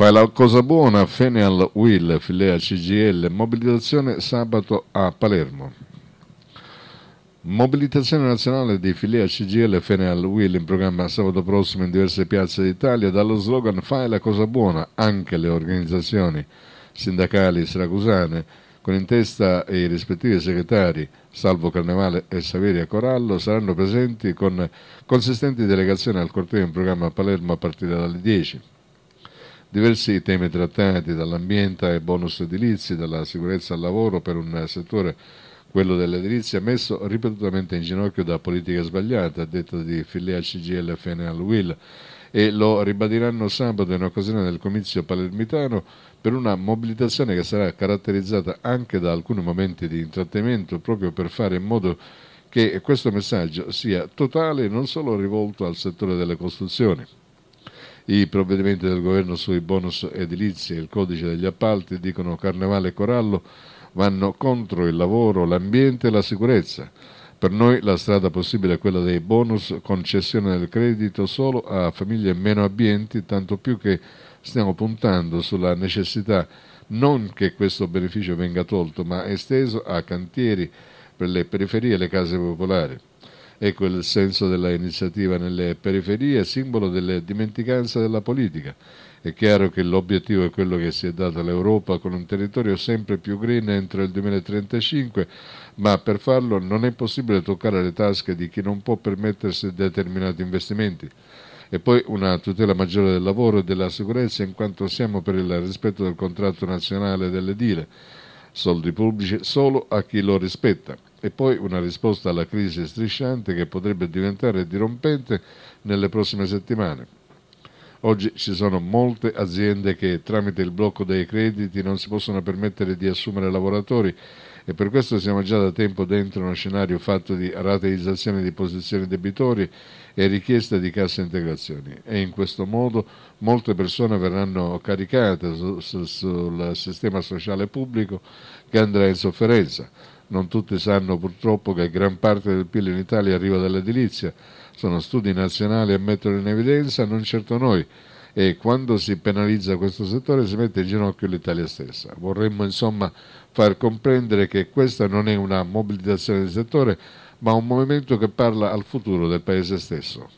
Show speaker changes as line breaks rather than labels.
Fai la cosa buona, Fenial Will, Filea CGL, mobilitazione sabato a Palermo. Mobilitazione nazionale di Filea CGL Fenial Will in programma sabato prossimo in diverse piazze d'Italia dallo slogan Fai la cosa buona, anche le organizzazioni sindacali siracusane, con in testa i rispettivi segretari Salvo Carnevale e Saveria Corallo, saranno presenti con consistenti delegazioni al corteo in programma a Palermo a partire dalle 10 diversi temi trattati, dall'ambiente ai bonus edilizi, dalla sicurezza al lavoro per un settore, quello dell'edilizia, messo ripetutamente in ginocchio da politiche sbagliate, a detta di Filea CGL FNL Will, e lo ribadiranno sabato in occasione del comizio palermitano per una mobilitazione che sarà caratterizzata anche da alcuni momenti di intrattenimento proprio per fare in modo che questo messaggio sia totale e non solo rivolto al settore delle costruzioni. I provvedimenti del governo sui bonus edilizi e il codice degli appalti dicono Carnevale e Corallo vanno contro il lavoro, l'ambiente e la sicurezza. Per noi la strada possibile è quella dei bonus, concessione del credito solo a famiglie meno abbienti, tanto più che stiamo puntando sulla necessità non che questo beneficio venga tolto, ma esteso a cantieri per le periferie e le case popolari e quel senso dell'iniziativa nelle periferie, simbolo delle dimenticanze della politica. È chiaro che l'obiettivo è quello che si è dato all'Europa con un territorio sempre più green entro il 2035, ma per farlo non è possibile toccare le tasche di chi non può permettersi determinati investimenti e poi una tutela maggiore del lavoro e della sicurezza in quanto siamo per il rispetto del contratto nazionale delle dire soldi pubblici solo a chi lo rispetta. E poi una risposta alla crisi strisciante che potrebbe diventare dirompente nelle prossime settimane. Oggi ci sono molte aziende che tramite il blocco dei crediti non si possono permettere di assumere lavoratori e per questo siamo già da tempo dentro uno scenario fatto di rateizzazione di posizioni debitori e richiesta di cassa integrazioni e in questo modo molte persone verranno caricate su, su, sul sistema sociale pubblico che andrà in sofferenza. Non tutti sanno purtroppo che gran parte del PIL in Italia arriva dall'edilizia, sono studi nazionali a metterlo in evidenza, non certo noi, e quando si penalizza questo settore si mette in ginocchio l'Italia stessa. Vorremmo insomma far comprendere che questa non è una mobilitazione del settore ma un movimento che parla al futuro del Paese stesso.